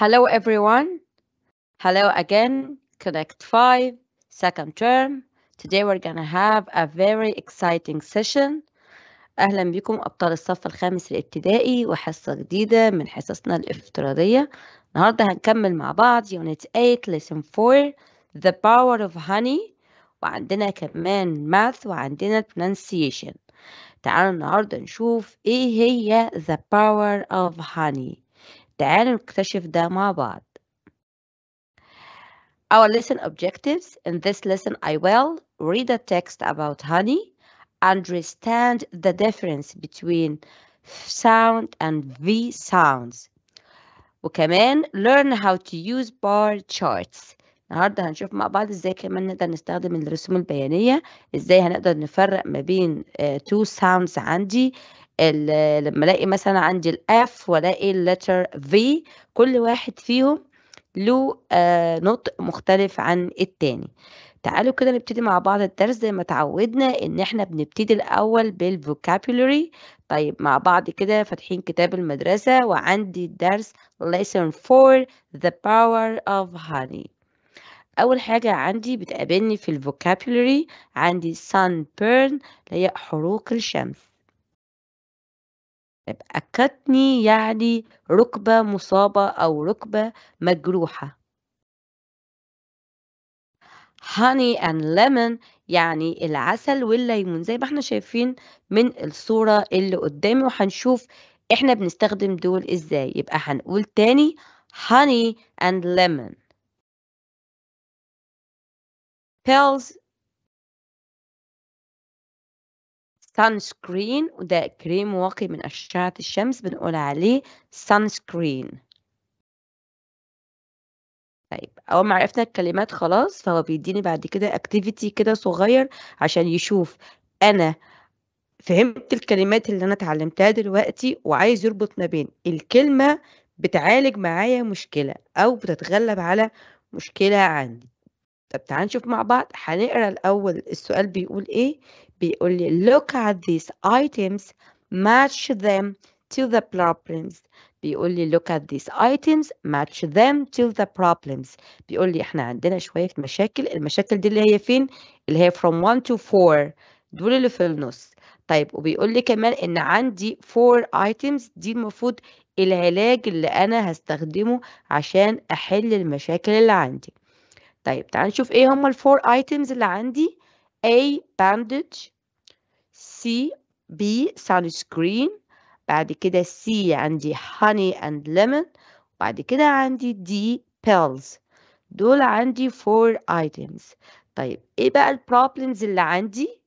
Hello everyone. Hello again, Connect 5, second term. Today we're gonna have a very exciting session. أهلا بكم أبطال الصف الخامس الابتدائي وحصة جديدة من حصصنا الافتراضية. النهاردة هنكمل مع بعض Unit 8 Lesson 4 The Power of Honey وعندنا كمان Math وعندنا Pronunciation. تعالوا النهاردة نشوف إيه هي The Power of Honey. تعالوا نكتشف ده مع بعض. Our lesson objectives. In this lesson, I will read a text about honey, understand the difference between sound and V sounds. وكمان learn how to use bar charts. النهارده هنشوف مع بعض ازاي كمان نقدر نستخدم الرسوم البيانيه ازاي هنقدر نفرق ما بين تو uh, ساوندز عندي لما الاقي مثلا عندي الاف والاقي اللتر في كل واحد فيهم له آه، نطق مختلف عن التاني تعالوا كده نبتدي مع بعض الدرس زي ما تعودنا ان احنا بنبتدي الاول بالفوكابولري طيب مع بعض كده فاتحين كتاب المدرسة وعندي الدرس lesson 4 the power of honey اول حاجة عندي بتقابلني في الفوكابولري عندي sunburn اللي هي حروق الشمس أكتني يعني ركبة مصابة أو ركبة مجروحة honey and lemon يعني العسل والليمون زي ما احنا شايفين من الصورة اللي قدامي وهنشوف احنا بنستخدم دول ازاي يبقى هنقول تاني honey and lemon pills سان سكرين وده كريم واقي من أشعة الشمس بنقول عليه سان سكرين طيب أول ما عرفنا الكلمات خلاص فهو بيديني بعد كده اكتيفيتي كده صغير عشان يشوف أنا فهمت الكلمات اللي أنا اتعلمتها دلوقتي وعايز يربط ما بين الكلمة بتعالج معايا مشكلة أو بتتغلب على مشكلة عندي طب تعال نشوف مع بعض هنقرا الأول السؤال بيقول إيه بيقول لي look at these items match them to the problems بيقول لي look at these items match them to the problems بيقول لي احنا عندنا شوية مشاكل المشاكل دي اللي هي فين اللي هي from 1 to 4 دول اللي في النص طيب وبيقول لي كمان ان عندي 4 items دي المفروض العلاج اللي انا هستخدمه عشان احل المشاكل اللي عندي طيب تعال نشوف ايه هم الفور ايتمز اللي عندي A. Bandage C. B. Sunscreen بعد كده C عندي honey and lemon بعد كده عندي D. Pills دول عندي four items طيب إيه بقى problems اللي عندي؟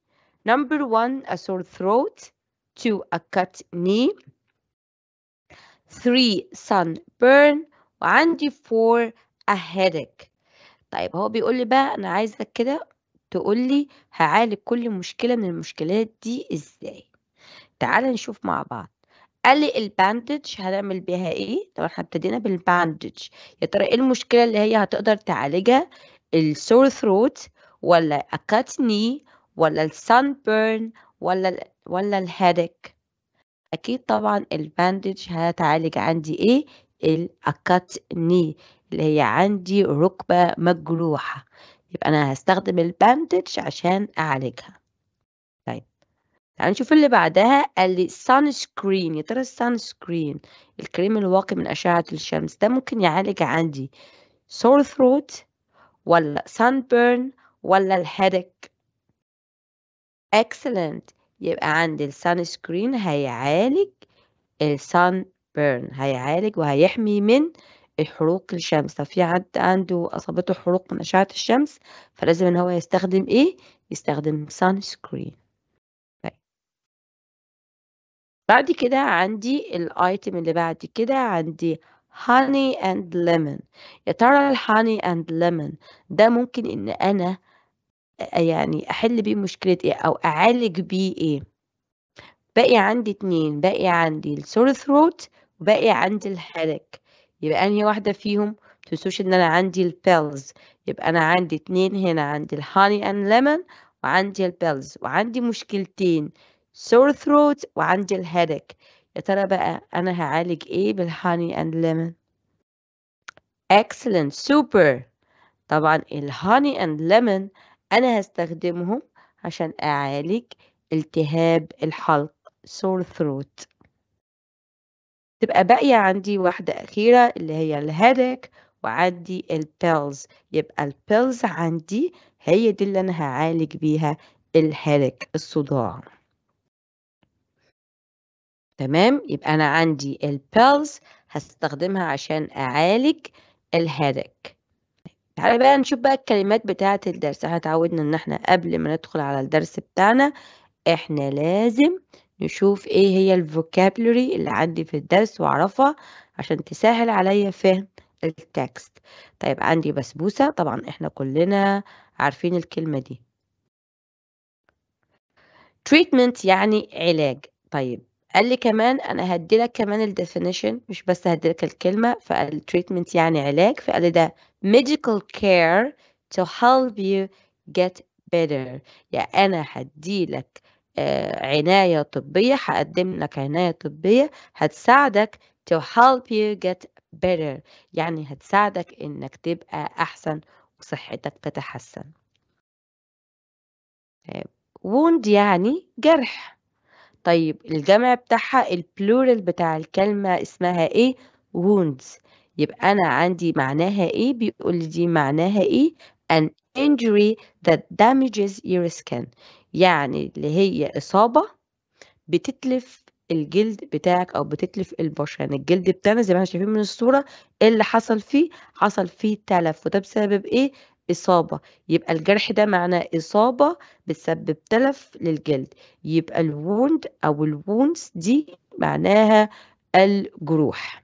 Number one a sore throat two a cut knee three sunburn وعندي four a headache طيب هو بيقول لي بقى أنا عايزك كده تقولي هعالج كل مشكلة من المشكلات دي إزاي تعالى نشوف مع بعض قال لي الباندج هنعمل بيها ايه طبعا احنا ابتدينا بالباندج يا ترى ايه المشكله اللي هي هتقدر تعالجها السور ثروت ولا اكاتني ولا السان بيرن ولا ولا الهيدك اكيد طبعا الباندج هتعالج عندي ايه الاكاتني اللي هي عندي ركبه مجروحه يبقى أنا هستخدم الباندج عشان أعالجها طيب تعالوا نشوف اللي بعدها قال لي سان سكرين يا ترى السان سكرين الكريم الواقي من أشعة الشمس ده ممكن يعالج عندي سور ثروت ولا سان بيرن ولا الهيدك اكسلنت يبقى عندي السان سكرين هيعالج السان بيرن هيعالج وهيحمي من حروق الشمس ففي حد عنده أصابته حروق من أشعة الشمس فلازم إن هو يستخدم إيه؟ يستخدم سان سكرين طيب. بعد كده عندي الايتم اللي بعد كده عندي honey and lemon يا ترى الهاني and lemon ده ممكن ان انا آه، يعني احل بيه مشكلة ايه او اعالج بيه ايه باقي عندي اتنين باقي عندي السور ثروت وباقي عندي الحرك يبقى انهي واحدة فيهم متنسوش ان انا عندي البيلز يبقى انا عندي اتنين هنا عندي الهاني اند ليمون وعندي البيلز وعندي مشكلتين سور ثروت وعندي الهيدك يا ترى بقى انا هعالج ايه بالهاني اند ليمون اكسلنت سوبر طبعا الهاني اند ليمون انا هستخدمهم عشان اعالج التهاب الحلق sore throat تبقى باقية عندي واحدة أخيرة اللي هي الهيدك وعندي البيلز يبقى البيلز عندي هي دي اللي أنا هعالج بيها الهيدك الصداع تمام يبقى أنا عندي البيلز هستخدمها عشان أعالج الهيدك تعالى بقى نشوف بقى الكلمات بتاعة الدرس احنا اتعودنا ان احنا قبل ما ندخل على الدرس بتاعنا احنا لازم نشوف ايه هي الفوكابلوري اللي عندي في الدرس واعرفها عشان تسهل عليا فهم التكست طيب عندي بسبوسة طبعا احنا كلنا عارفين الكلمة دي treatment يعني علاج طيب قال لي كمان انا هدي لك كمان الديفينيشن مش بس هدي لك الكلمه فقال treatment يعني علاج فقال لي ده medical care to help you get better يعني انا هدي لك آه، عناية طبية هقدم لك عناية طبية هتساعدك to help you get better يعني هتساعدك إنك تبقى أحسن وصحتك تتحسن طيب، wound يعني جرح طيب الجمع بتاعها البلورال بتاع الكلمة اسمها ايه wounds يبقى أنا عندي معناها ايه بيقول لي دي معناها ايه an injury that damages your skin يعني اللي هي إصابة بتتلف الجلد بتاعك أو بتتلف البشرة يعني الجلد بتاعنا زي ما احنا شايفين من الصورة اللي حصل فيه حصل فيه تلف وده بسبب إيه؟ إصابة يبقى الجرح ده معناه إصابة بتسبب تلف للجلد يبقى الووند أو الوونز دي معناها الجروح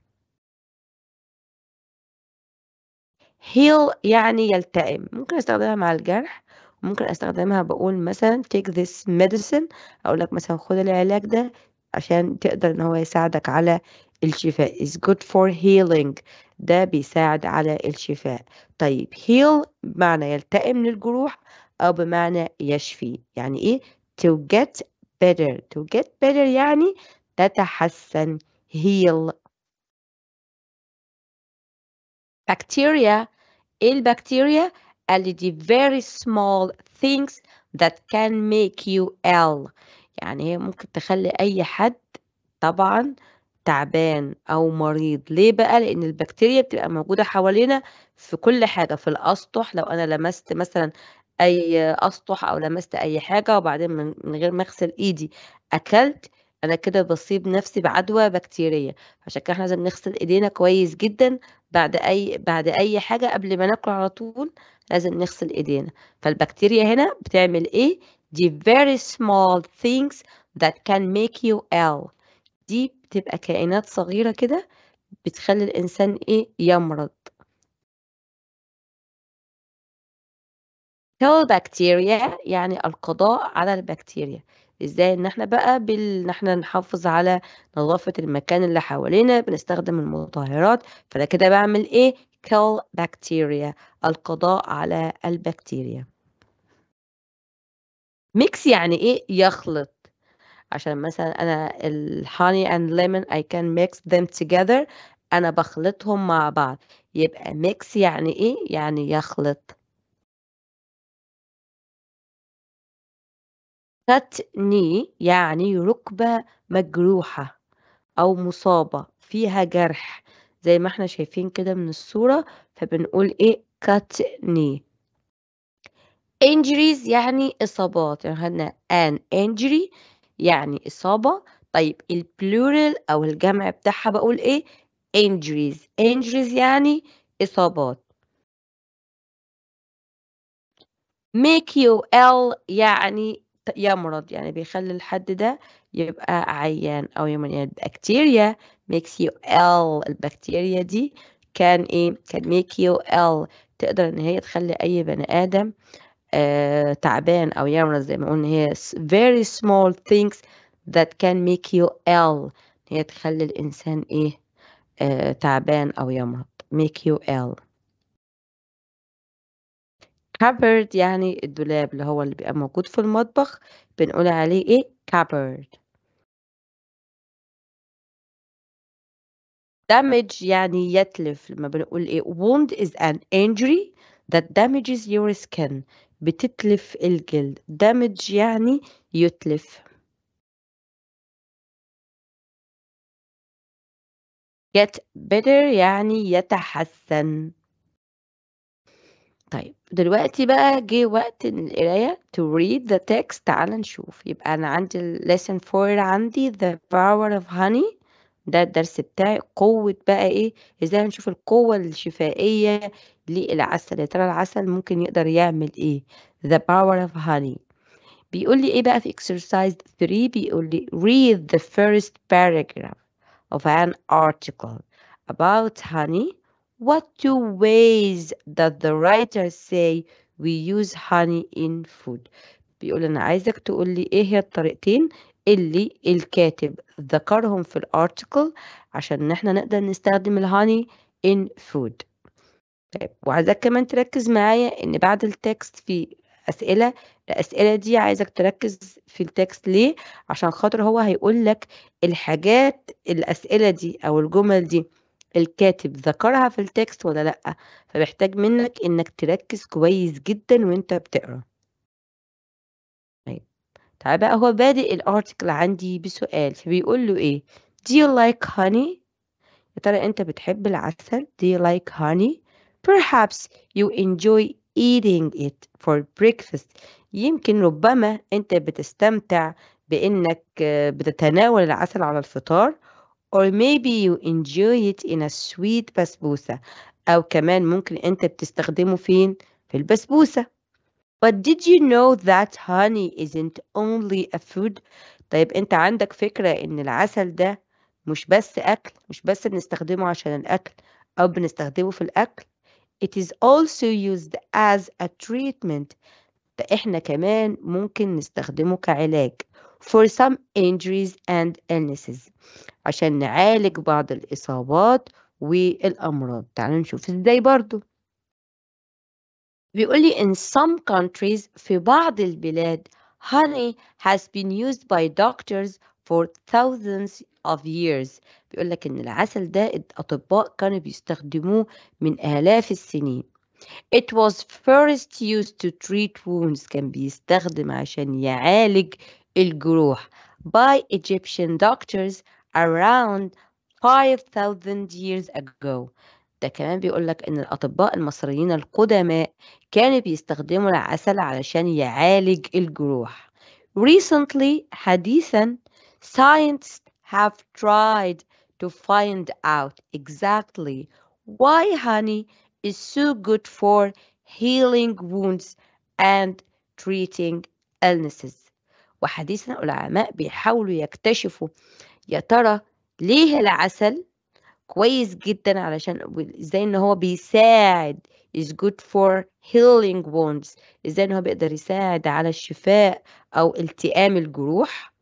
هيل يعني يلتئم ممكن استخدمها مع الجرح ممكن استخدمها بقول مثلا take this medicine اقول لك مثلا خد العلاج ده عشان تقدر ان هو يساعدك على الشفاء is good for healing ده بيساعد على الشفاء طيب heal بمعنى يلتئم للجروح او بمعنى يشفي يعني ايه to get better to get better يعني تتحسن heal bacteria ايه البكتيريا دي e very small things that can make you ill يعني هي ممكن تخلي أي حد طبعا تعبان أو مريض ليه بقى؟ لأن البكتيريا بتبقى موجودة حوالينا في كل حاجة في الأسطح لو أنا لمست مثلا أي أسطح أو لمست أي حاجة وبعدين من غير ما أغسل إيدي أكلت انا كده بصيب نفسي بعدوى بكتيريه عشان كده احنا لازم نغسل ايدينا كويس جدا بعد اي بعد اي حاجه قبل ما ناكل على طول لازم نغسل ايدينا فالبكتيريا هنا بتعمل ايه دي very small things that can make you ill دي بتبقى كائنات صغيرة كده بتخلي الإنسان إيه يمرض kill bacteria يعني القضاء على البكتيريا ازاي ان احنا بقى بال... نحن احنا نحافظ على نظافة المكان اللي حوالينا بنستخدم المطهرات فانا كده بعمل ايه kill bacteria القضاء على البكتيريا ميكس يعني ايه يخلط عشان مثلا انا الحاني اند ليمون I can mix them together انا بخلطهم مع بعض يبقى ميكس يعني ايه يعني يخلط كات ني يعني ركبة مجروحة أو مصابة فيها جرح زي ما احنا شايفين كده من الصورة فبنقول ايه cut knee injuries يعني إصابات يعني هنا an injury يعني إصابة طيب البلورال أو الجمع بتاعها بقول إيه injuries injuries يعني إصابات make you ill يعني يمرض يعني بيخلي الحد ده يبقى عيان أو يمرض يعني البكتيريا makes you ill البكتيريا دي كان إيه كان make you ill تقدر ان هي تخلي اي بني ادم آه تعبان او يمرض زي ما قلنا هي very small things that can make you ill هي تخلي الانسان ايه آه تعبان او يمرض make you ill cupboard يعني الدولاب اللي هو اللي بيبقى موجود في المطبخ بنقول عليه ايه cupboard damage يعني يتلف لما بنقول ايه wound is an injury that damages your skin بتتلف الجلد damage يعني يتلف get better يعني يتحسن طيب دلوقتي بقى جه وقت القراية to read the text تعال نشوف يبقى أنا عندي lesson 4 عندي the power of honey ده الدرس بتاعي قوة بقى إيه إزاي هنشوف القوة الشفائية للعسل يا ترى العسل ممكن يقدر يعمل إيه the power of honey بيقول لي إيه بقى في exercise 3 بيقول لي read the first paragraph of an article about honey what two ways that the writer say we use honey in food بيقول أنا عايزك تقول لي إيه هي الطريقتين اللي الكاتب ذكرهم في الارتكل عشان احنا نقدر نستخدم الهاني in food طيب وعايزاك كمان تركز معايا ان بعد التكست في اسئله الاسئله دي عايزك تركز في التكست ليه عشان خاطر هو هيقول لك الحاجات الاسئله دي او الجمل دي الكاتب ذكرها في التكست ولا لا فمحتاج منك انك تركز كويس جدا وانت بتقرا تعال طيب، بقى هو بادئ الارتكل عندي بسؤال فبيقول له ايه do you like honey يا ترى انت بتحب العسل do you like honey perhaps you enjoy eating it for breakfast يمكن ربما انت بتستمتع بانك بتتناول العسل على الفطار or maybe you enjoy it in a sweet بسبوسة أو كمان ممكن أنت بتستخدمه فين؟ في البسبوسة But did you know that honey isn't only a food؟ طيب أنت عندك فكرة إن العسل ده مش بس أكل، مش بس بنستخدمه عشان الأكل أو بنستخدمه في الأكل. It is also used as a treatment. ده إحنا كمان ممكن نستخدمه كعلاج. For some injuries and illnesses. عشان نعالج بعض الإصابات والأمراض. تعالوا نشوف إزاي برضو. بيقول لي in some countries في بعض البلاد honey has been used by doctors for thousands of years بيقول لك إن العسل ده الأطباء كانوا بيستخدموه من آلاف السنين It was first used to treat wounds كان بيستخدم عشان يعالج الجروح by Egyptian doctors around 5000 years ago ده كمان بيقول لك إن الأطباء المصريين القدماء كانوا بيستخدموا العسل علشان يعالج الجروح. Recently حديثا scientists have tried to find out exactly why honey is so good for healing wounds and treating illnesses وحديثا العلماء بيحاولوا يكتشفوا يا ترى ليه العسل كويس جدا علشان ازاي ان هو بيساعد is good for healing wounds ازاي ان هو بيقدر يساعد على الشفاء او التئام الجروح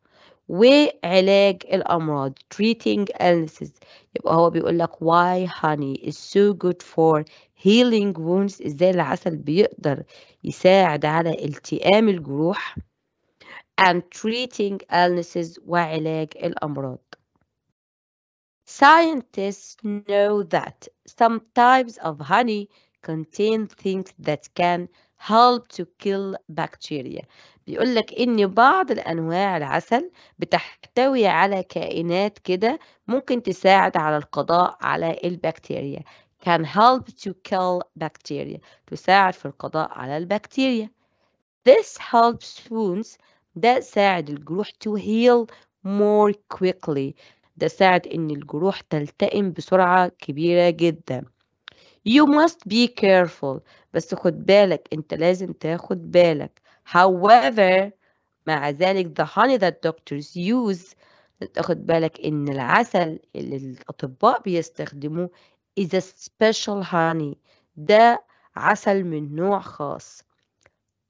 وعلاج الامراض treating illnesses يبقى هو بيقول لك why honey is so good for healing wounds ازاي العسل بيقدر يساعد على التئام الجروح and treating illnesses وعلاج الامراض Scientists know that some types of honey contain things that can help to kill bacteria بيقول لك ان بعض الانواع العسل بتحتوي على كائنات كده ممكن تساعد على القضاء على البكتيريا can help to kill bacteria تساعد في القضاء على البكتيريا this helps wounds ده ساعد الجروح to heal more quickly ده ساعد إن الجروح تلتئم بسرعة كبيرة جدا You must be careful بس خد بالك أنت لازم تاخد بالك However مع ذلك the honey that doctors use تاخد بالك إن العسل اللي الأطباء بيستخدموه is a special honey ده عسل من نوع خاص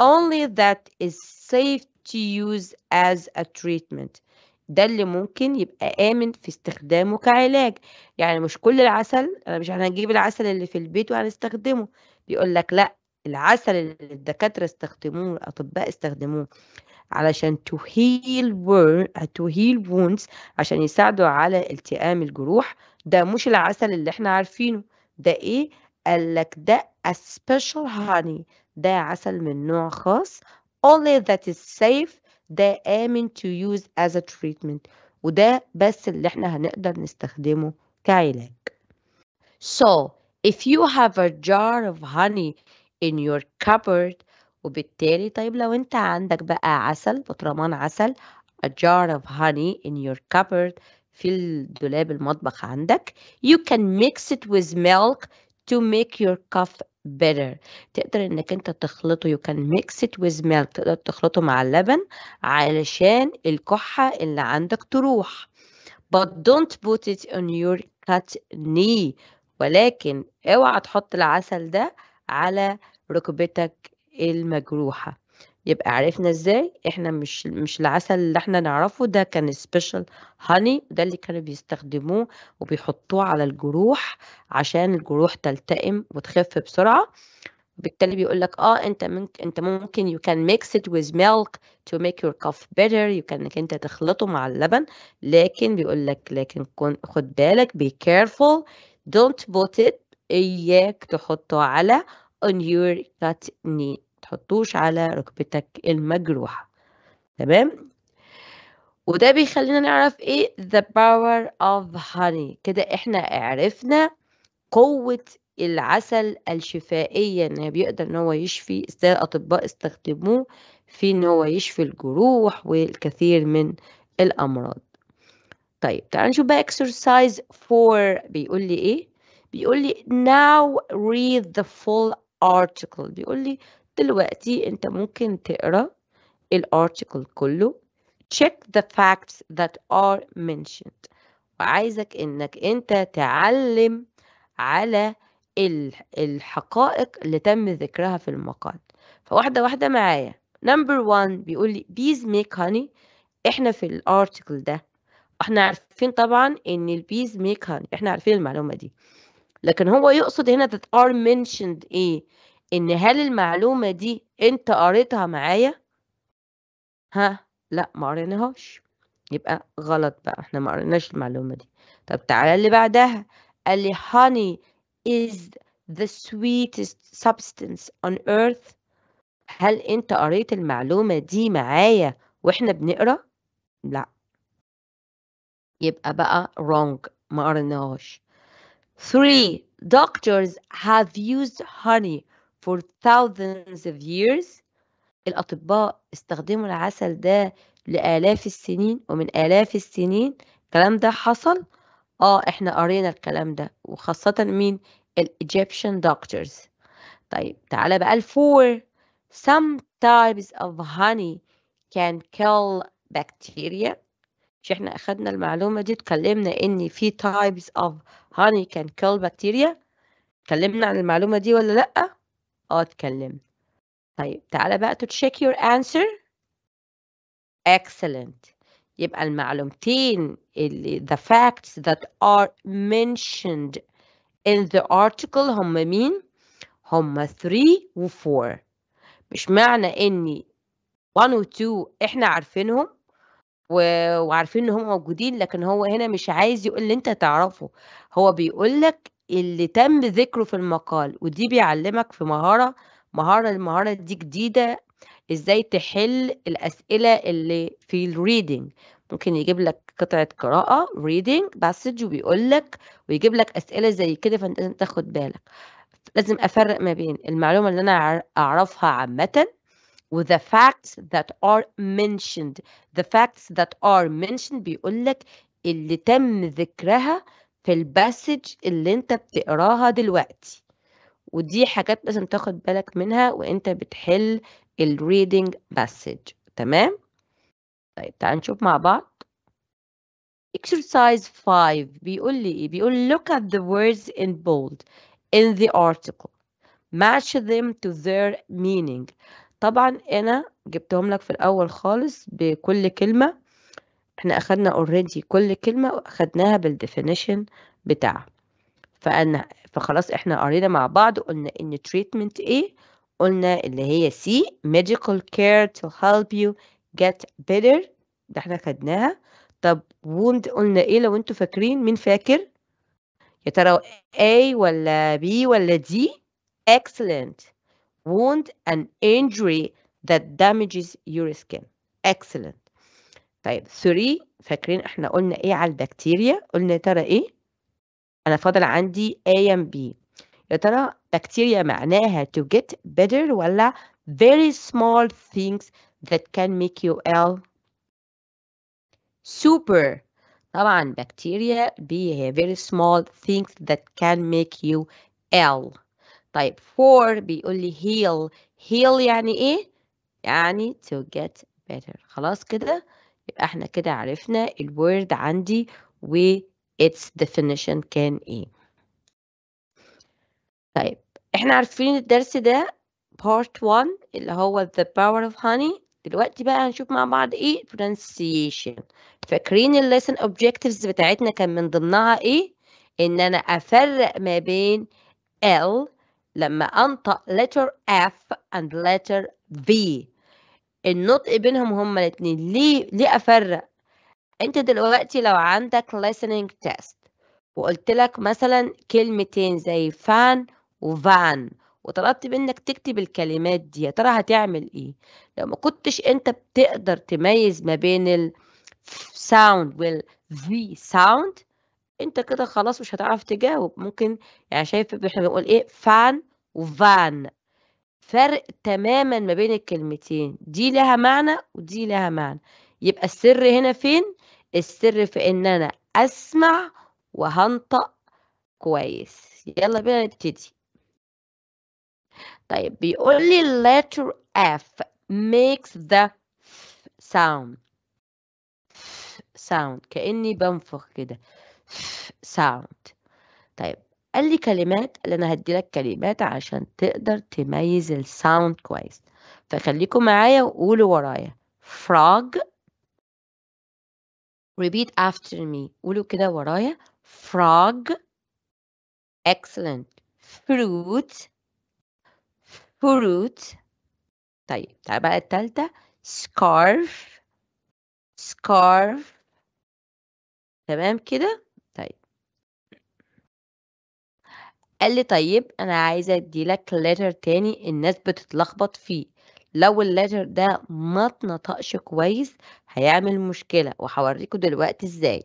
only that is safe to use as a treatment ده اللي ممكن يبقى آمن في استخدامه كعلاج يعني مش كل العسل أنا مش هنجيب العسل اللي في البيت وهنستخدمه بيقول لك لا العسل اللي الدكاترة استخدموه الأطباء استخدموه علشان to heal, to heal wounds عشان يساعدوا على التئام الجروح ده مش العسل اللي احنا عارفينه ده ايه قال لك ده a special honey ده عسل من نوع خاص only that is safe ده آمن to use as a treatment وده بس اللي احنا هنقدر نستخدمه كعلاج So if you have a jar of honey in your cupboard وبالتالي طيب لو انت عندك بقى عسل بطرمان عسل a jar of honey in your cupboard في الدولاب المطبخ عندك you can mix it with milk to make your cough better تقدر انك انت تخلطه you can mix it with milk تقدر تخلطه مع اللبن علشان الكحة اللي عندك تروح but don't put it on your cut knee ولكن اوعى تحط العسل ده على ركبتك المجروحة يبقى عرفنا ازاي احنا مش مش العسل اللي احنا نعرفه ده كان سبيشال هاني ده اللي كانوا بيستخدموه وبيحطوه على الجروح عشان الجروح تلتئم وتخف بسرعه بالتالي بيقول لك اه انت ممكن انت ممكن you can mix it with milk to make your cough better you can انك انت تخلطه مع اللبن لكن بيقول لك لكن كن خد بالك be careful don't put it اياك تحطه على on your cut knee تحطوش على ركبتك المجروحة تمام وده بيخلينا نعرف ايه the power of honey كده احنا عرفنا قوة العسل الشفائية ان بيقدر ان هو يشفي ازاي الاطباء استخدموه في ان هو يشفي الجروح والكثير من الامراض طيب تعالوا نشوف بقى exercise 4 بيقول لي ايه بيقول لي now read the full article بيقول لي دلوقتي انت ممكن تقرا الارتيكل كله check the facts that are mentioned وعايزك انك انت تعلم على الحقائق اللي تم ذكرها في المقال فواحدة واحدة معايا نمبر 1 بيقول لي bees make honey احنا في الارتيكل ده احنا عارفين طبعا ان البيز ميك هاني احنا عارفين المعلومة دي لكن هو يقصد هنا that are mentioned ايه إن هل المعلومة دي أنت قريتها معايا؟ ها؟ لأ ما قريناهاش يبقى غلط بقى احنا ما قريناش المعلومة دي طب تعالى اللي بعدها قال لي honey is the sweetest substance on earth هل انت قريت المعلومة دي معايا واحنا بنقرا؟ لا يبقى بقى wrong ما قريناهاش 3 doctors have used honey for thousands of years الأطباء استخدموا العسل ده لآلاف السنين ومن آلاف السنين الكلام ده حصل اه احنا قرينا الكلام ده وخاصة مين الإيجيبشن doctors طيب تعالى بقى الفور some types of honey can kill bacteria مش احنا أخدنا المعلومة دي اتكلمنا إن في types of honey can kill bacteria اتكلمنا عن المعلومة دي ولا لأ؟ اه اتكلم طيب تعالى بقى to check your answer excellent يبقى المعلومتين اللي the facts that are mentioned in the article هم مين؟ هم 3 و 4 مش معنى ان 1 و 2 احنا عارفينهم و... وعارفين ان هم موجودين لكن هو هنا مش عايز يقول اللي انت تعرفه هو بيقول لك اللي تم ذكره في المقال ودي بيعلمك في مهارة مهارة المهارة دي جديدة ازاي تحل الأسئلة اللي في الريدنج ممكن يجيب لك قطعة قراءة reading passage وبيقول لك ويجيب لك أسئلة زي كده فانت لازم تاخد بالك لازم أفرق ما بين المعلومة اللي أنا أعرفها عامة و the facts that are mentioned the facts that are mentioned بيقول لك اللي تم ذكرها في الباسج اللي انت بتقراها دلوقتي ودي حاجات لازم تاخد بالك منها وانت بتحل الريدنج باسج تمام طيب تعال نشوف مع بعض exercise 5 بيقول لي ايه بيقول look at the words in bold in the article match them to their meaning طبعا انا جبتهم لك في الاول خالص بكل كلمه احنا اخدنا already كل كلمة واخدناها بالديفينيشن بتاعها فأنا فخلاص احنا قرينا مع بعض قلنا ان treatment ايه قلنا اللي هي C medical care to help you get better ده احنا خدناها طب wound قلنا ايه لو انتوا فاكرين مين فاكر يا ترى A ولا B ولا D excellent wound an injury that damages your skin excellent طيب 3 فاكرين احنا قلنا ايه على البكتيريا قلنا يا ترى ايه انا فاضل عندي A and B يا ترى بكتيريا معناها to get better ولا very small things that can make you ill super طبعا بكتيريا B هي very small things that can make you ill طيب 4 بيقول لي heal heal يعني ايه يعني to get better خلاص كده يبقى احنا كده عرفنا الورد عندي و its definition كان ايه طيب احنا عارفين الدرس ده part 1 اللي هو the power of honey دلوقتي بقى هنشوف مع بعض ايه pronunciation فاكرين lesson objectives بتاعتنا كان من ضمنها ايه ان انا افرق ما بين L لما انطق letter F and letter V النطق بينهم هما الاتنين ليه ليه افرق انت دلوقتي لو عندك listening test وقلت لك مثلا كلمتين زي فان وفان وطلبت منك تكتب الكلمات دي يا ترى هتعمل ايه لو ما كنتش انت بتقدر تميز ما بين ال sound وال v sound انت كده خلاص مش هتعرف تجاوب ممكن يعني شايف احنا بنقول ايه فان وفان فرق تماما ما بين الكلمتين دي لها معنى ودي لها معنى يبقى السر هنا فين السر في ان انا اسمع وهنطق كويس يلا بينا نبتدي طيب بيقول لي letter F makes the sound sound كأني بنفخ كده sound طيب قال لي كلمات قال أنا هدي لك كلمات عشان تقدر تميّز الساوند كويس، فخلّيكم معايا وقولوا ورايا frog repeat after me قولوا كده ورايا frog excellent fruit fruit طيب تعالَ بقى التالتة scarf scarf تمام كده؟ قال لي طيب أنا عايزة أديلك لتر تاني الناس بتتلخبط فيه لو اللتر ده ما اتنطقش كويس هيعمل مشكلة وهوريكوا دلوقتي ازاي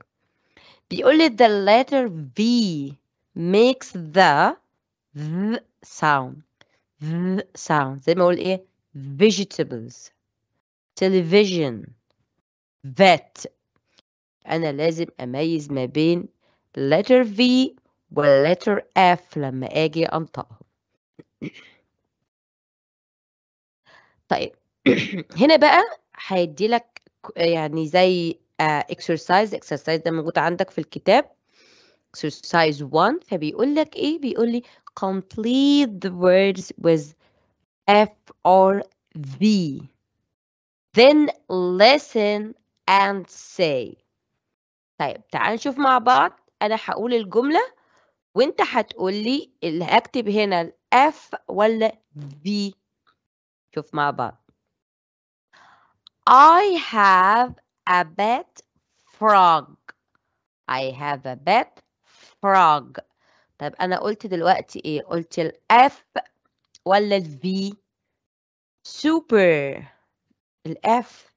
بيقول لي the letter V makes the th sound sound زي ما اقول ايه vegetables television vet انا لازم اميز ما بين letter V letter F لما أجي أنطقها طيب هنا بقى هيدي لك يعني زي اكسرسايز آه، اكسرسايز ده موجود عندك في الكتاب exercise 1 فبيقول لك ايه بيقول لي complete the words with F or V then listen and say طيب تعال نشوف مع بعض انا هقول الجمله وانت هتقول لي اللي هكتب هنا الاف ولا في شوف مع بعض I have a bad frog I have a bad frog طيب انا قلت دلوقتي ايه قلت الاف ولا الفي super الاف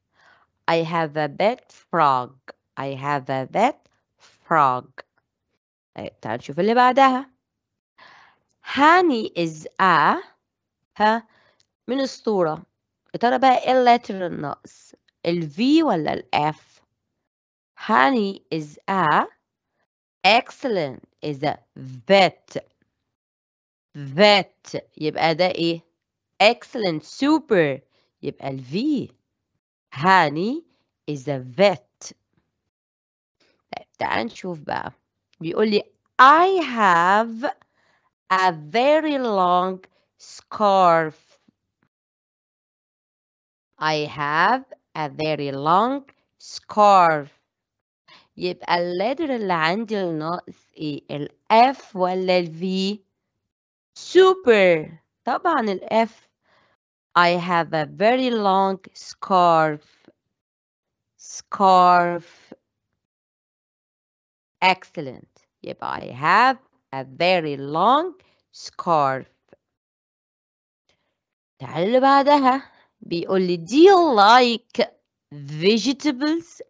I have a bad frog I have a bad frog طيب تعال نشوف اللي بعدها هاني is a ها من الصورة يا ترى بقى ايه اللتر الناقص ال V ولا ال F honey is a excellent is a vet vet يبقى ده ايه excellent super يبقى ال V honey is a vet طيب تعال نشوف بقى بيقول I have a very long scarf I have a very long scarf يبقى اللتر اللي عندي the ايه الاف ولا الفي super طبعا الاف I have a very long scarf scarf excellent يبقى I have a very long scarf تعال اللي بعدها بيقول لي do you like vegetables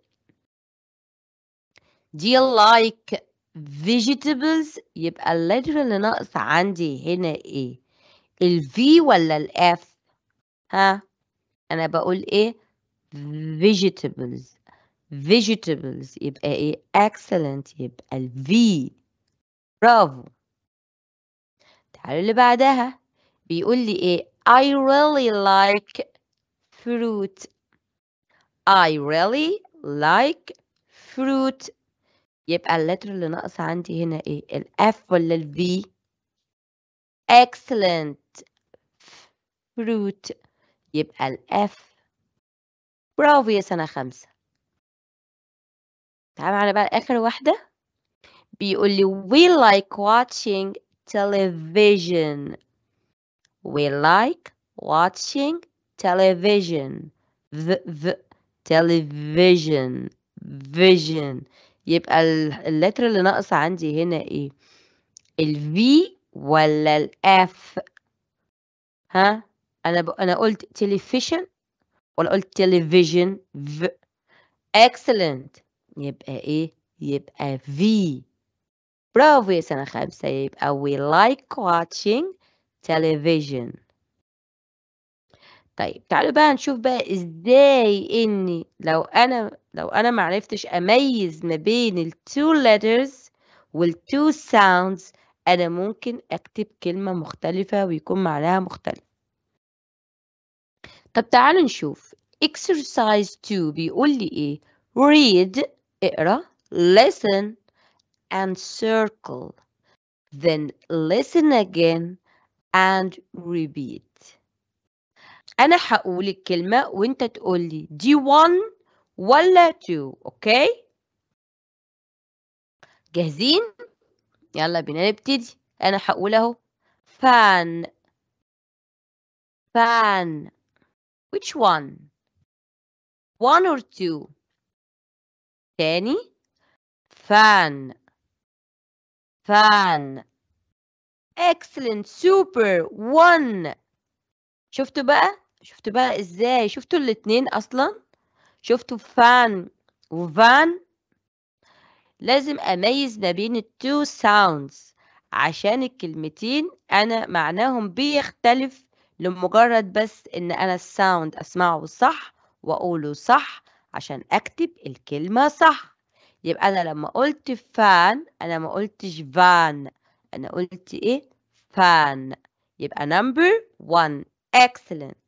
do you like vegetables يبقى اللتر اللي ناقص عندي هنا ايه V ولا F؟ ها انا بقول ايه vegetables vegetables يبقى ايه excellent يبقى ال V برافو تعالوا اللي بعدها بيقول لي ايه I really like fruit I really like fruit يبقى اللتر اللي ناقص عندي هنا ايه F ولا V excellent fruit يبقى F برافو يا سنة خمسة تعالى معنا بقى آخر واحدة بيقول لي we like watching television we like watching television v v television vision يبقى اللتر اللي ناقص عندي هنا ايه الفي ولا الاف ها انا ب... انا قلت television ولا قلت v excellent يبقى ايه يبقى في برافو يا سنة خمسة يبقى we like watching television طيب تعالوا بقى نشوف بقى ازاي اني لو انا لو انا ما عرفتش اميز ما بين التو letters والتو sounds انا ممكن اكتب كلمة مختلفة ويكون معناها مختلف طب تعالوا نشوف exercise 2 بيقول لي ايه read اقرأ listen and circle then listen again and repeat أنا هقول الكلمة وأنت تقول لي دي 1 ولا 2 أوكي جاهزين يلا بينا نبتدي أنا هقول أهو fan fan which one one or two تاني فان فان excellent super one شفتوا بقى شفتوا بقى ازاي شفتوا الاتنين اصلا شفتوا فان وفان لازم اميز ما بين التو ساوندز عشان الكلمتين انا معناهم بيختلف لمجرد بس ان انا الساوند اسمعه صح واقوله صح عشان أكتب الكلمة صح يبقى أنا لما قلت فان أنا ما قلتش فان أنا قلت إيه فان يبقى number one excellent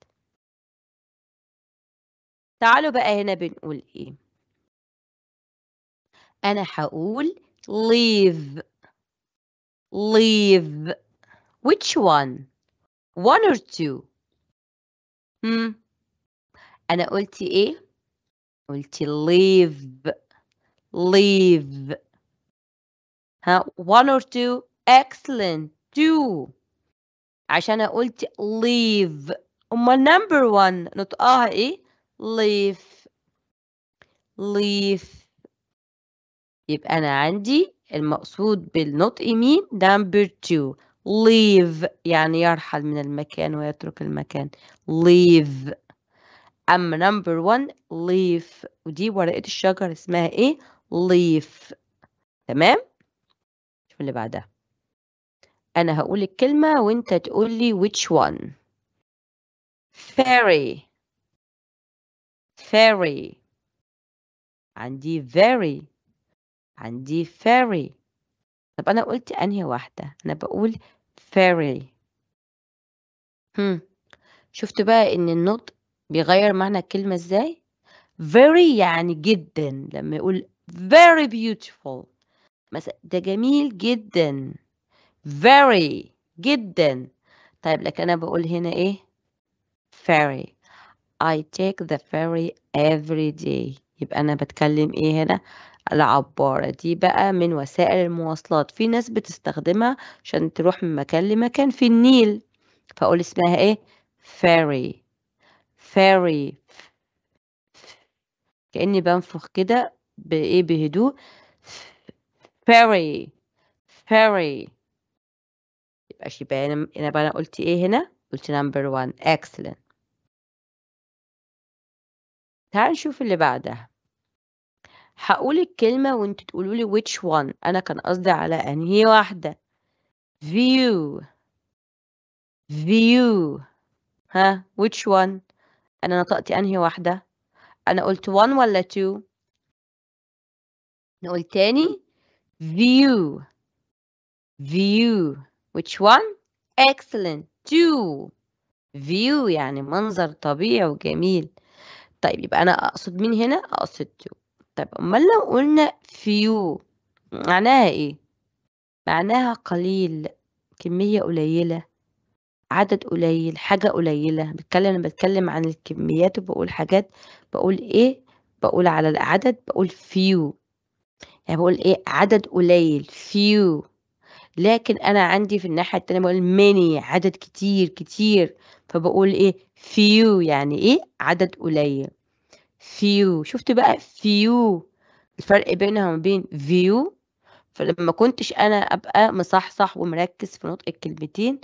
تعالوا بقى هنا بنقول إيه أنا هقول leave leave which one one or two hmm. أنا قلت إيه قلتي leave leave ها one or two excellent two عشان انا قلت leave أما number one نطقها ايه leave leave يبقى انا عندي المقصود بالنطق مين number two leave يعني يرحل من المكان ويترك المكان leave أما نمبر 1 leaf ودي ورقة الشجر اسمها إيه؟ leaf تمام؟ شوف اللي بعدها أنا هقول الكلمة وأنت تقول لي which one fairy fairy عندي very عندي fairy طب أنا قلت أنهي واحدة؟ أنا بقول fairy هم شفت بقى إن النطق بيغيّر معنى الكلمة إزاي؟ very يعني جدًا، لمّا يقول very beautiful مثلًا ده جميل جدًا، very جدًا، طيب لكن أنا بقول هنا إيه fairy I take the ferry every day يبقى أنا بتكلم إيه هنا العبّارة دي بقى من وسائل المواصلات، في ناس بتستخدمها عشان تروح من مكان لمكان في النيل، فأقول اسمها إيه ferry. fairy كأني بنفخ كده بإيه بهدوء fairy fairy يبقى شبان أنا بقى قلت إيه هنا قلت نمبر 1 excellent تعال نشوف اللي بعدها هقول الكلمة وانتوا تقولوا لي which one أنا كان قصدي على أنهي واحدة view view ها which one أنا نطقت أنهي واحدة أنا قلت one ولا two نقول تاني view view which one excellent two view يعني منظر طبيعي وجميل طيب يبقى أنا أقصد مين هنا أقصد two طيب أمال لو قلنا few معناها إيه معناها قليل كمية قليلة عدد قليل، حاجة قليلة، بتكلم لمّا بتكلم عن الكميات وبقول حاجات بقول إيه، بقول على العدد بقول few يعني بقول إيه عدد قليل few لكن أنا عندي في الناحية التانية بقول many عدد كتير، كتير، فبقول إيه few يعني إيه عدد قليل few شُفت بقى few الفرق بينها وما بين view فلما كنتش أنا أبقى مصحصح ومركّز في نطق الكلمتين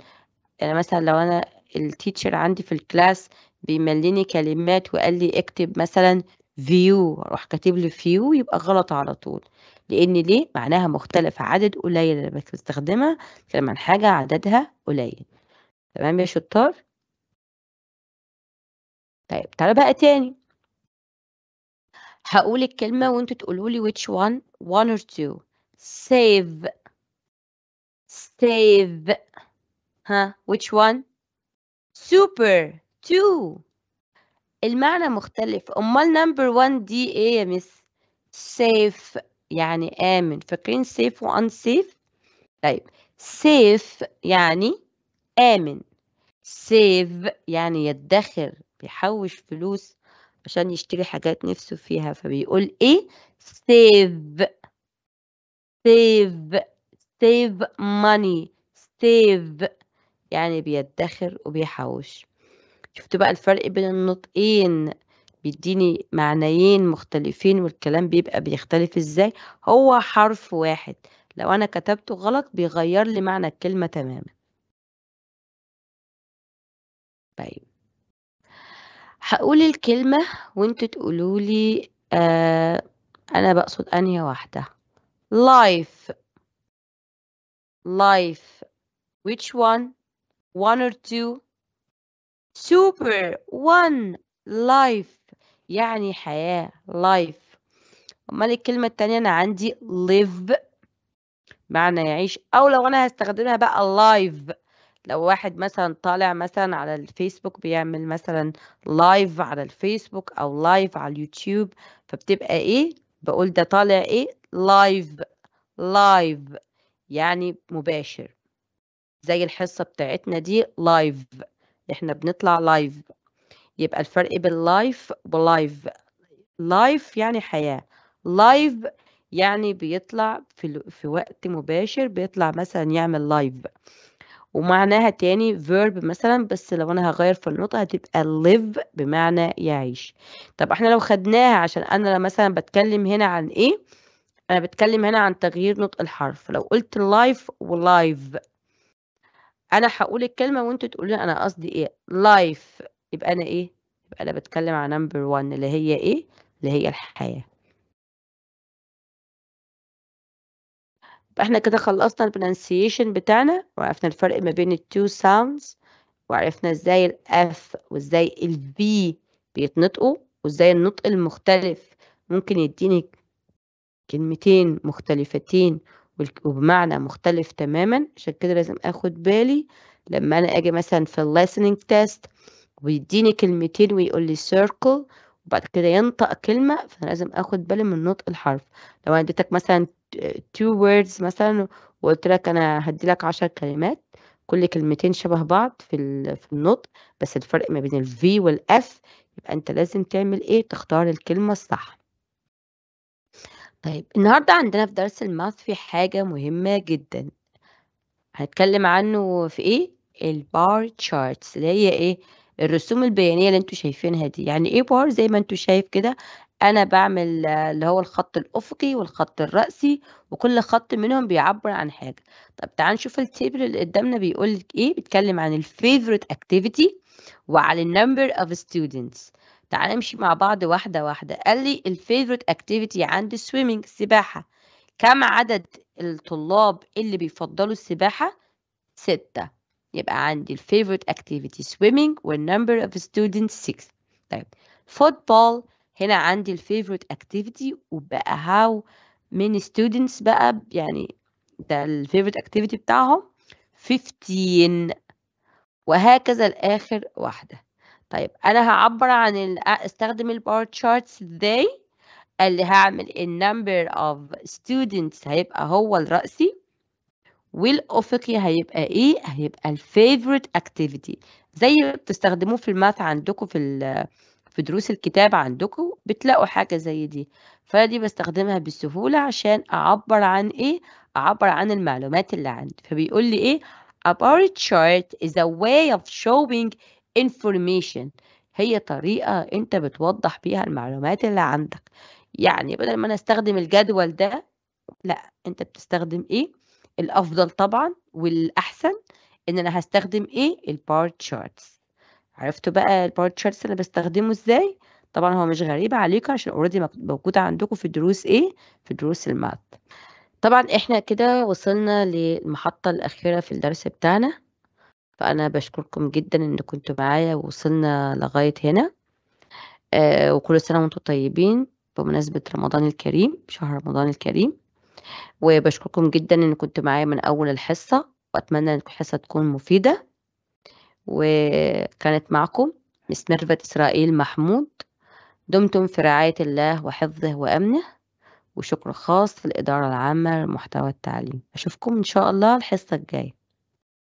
يعني مثلا لو أنا التيتشر عندي في الكلاس بيمليني كلمات وقال لي اكتب مثلا فيو اروح كاتب له فيو يبقى غلط على طول لان ليه معناها مختلف عدد قليل اللي بستخدمها بتكلم عن حاجه عددها قليل تمام يا شطار طيب تعالى بقى تاني هقول الكلمه وانتوا تقولوا لي which one one or two save save ها which one super two المعنى مختلف أمال number one دي إيه يا مس safe يعني آمن فاكرين safe و unsafe طيب safe يعني آمن save يعني يدخر بيحوش فلوس عشان يشتري حاجات نفسه فيها فبيقول ايه save save save money save يعني بيدخر وبيحوش شفتوا بقى الفرق بين النطقين بيديني معنيين مختلفين والكلام بيبقى بيختلف ازاي هو حرف واحد لو انا كتبته غلط بيغير لي معنى الكلمة تماما طيب هقول الكلمة وانتوا تقولوا لي آه انا بقصد انهي واحدة life life which one one or two super one life يعني حياة life أمال الكلمة التانية أنا عندي live معنى يعيش أو لو أنا هستخدمها بقى live لو واحد مثلا طالع مثلا على الفيسبوك بيعمل مثلا لايف على الفيسبوك او لايف على اليوتيوب فبتبقى ايه بقول ده طالع ايه لايف لايف يعني مباشر زي الحصة بتاعتنا دي لايف احنا بنطلع لايف يبقى الفرق بين لايف ولايف لايف يعني حياة لايف يعني بيطلع في, في وقت مباشر بيطلع مثلا يعمل لايف ومعناها تاني verb مثلا بس لو انا هغير في النطق هتبقى live بمعنى يعيش طب احنا لو خدناها عشان انا مثلا بتكلم هنا عن ايه انا بتكلم هنا عن تغيير نطق الحرف لو قلت life ولايف انا هقول الكلمه وانتوا تقولوا لي انا قصدي ايه لايف يبقى انا ايه يبقى انا بتكلم على نمبر 1 اللي هي ايه اللي هي الحياه احنا كده خلصنا البرونسيشن بتاعنا وعرفنا الفرق ما بين التو ساوندز وعرفنا ازاي الاف وازاي البي بيتنطقوا وازاي النطق المختلف ممكن يديني كلمتين مختلفتين وبمعنى مختلف تماما عشان كده لازم اخد بالي لما انا اجي مثلا في الليسننج تيست ويديني كلمتين ويقول لي circle وبعد كده ينطق كلمة فلازم أخد بالي من نطق الحرف لو أنا اديتك مثلا two words مثلا وقلت لك أنا هديلك عشر كلمات كل كلمتين شبه بعض في في النطق بس الفرق ما بين ال V وال F يبقى أنت لازم تعمل إيه تختار الكلمة الصح طيب النهارده عندنا في درس الماث في حاجة مهمة جدًا، هنتكلم عنه في إيه؟ البار تشارتس اللي هي إيه؟ الرسوم البيانية اللي انتوا شايفينها دي، يعني إيه bar؟ زي ما انتوا شايف كده أنا بعمل اللي هو الخط الأفقي والخط الرأسي وكل خط منهم بيعبر عن حاجة، طب تعالى نشوف الtable اللي قدامنا بيقولك إيه؟ بيتكلم عن الfavorite activity وعلى النمبر of students. تعال نمشي مع بعض واحدة واحدة قال لي الفيفوريت اكتيفيتي عندي السويمنج سباحة كم عدد الطلاب اللي بيفضلوا السباحة؟ ستة يبقى عندي الفيفوريت اكتيفيتي سويمينج والنمبر اوف ستودنت 6 طيب فوتبول هنا عندي الفيفوريت اكتيفيتي وبقى هاو من ستودنتس بقى يعني ده الفيفوريت اكتيفيتي بتاعهم 15 وهكذا لآخر واحدة طيب انا هعبر عن ال... استخدم البار تشارتس ازاي اللي هعمل النمبر اوف ستودنتس هيبقى هو الرأسي والأفقي هيبقى ايه هيبقى الفيفوريت اكتيفيتي زي ما بتستخدموه في الماث عندكم في في دروس الكتاب عندكم بتلاقوا حاجة زي دي فدي بستخدمها بسهولة عشان أعبر عن إيه؟ أعبر عن المعلومات اللي عندي فبيقول لي إيه؟ A bar chart is a way of showing information هي طريقة أنت بتوضح بيها المعلومات اللي عندك يعني بدل ما أنا أستخدم الجدول ده لأ أنت بتستخدم إيه الأفضل طبعا والأحسن إن أنا هستخدم إيه البارت charts عرفتوا بقى البارت charts اللي بستخدمه إزاي طبعا هو مش غريب عليكم عشان اوريدي موجود عندكم في دروس ايه في دروس الماث طبعا احنا كده وصلنا للمحطة الأخيرة في الدرس بتاعنا فأنا بشكركم جدًا إن كنتوا معايا ووصلنا لغاية هنا، آه وكل سنة وأنتم طيبين بمناسبة رمضان الكريم، شهر رمضان الكريم، وبشكركم جدًا إن كنتوا معايا من أول الحصة، وأتمنى إن الحصة تكون مفيدة، وكانت معكم مس ميرفت إسرائيل محمود، دمتم في رعاية الله وحفظه وأمنه، وشكر خاص للإدارة العامة للمحتوى التعليمي، أشوفكم إن شاء الله الحصة الجاية.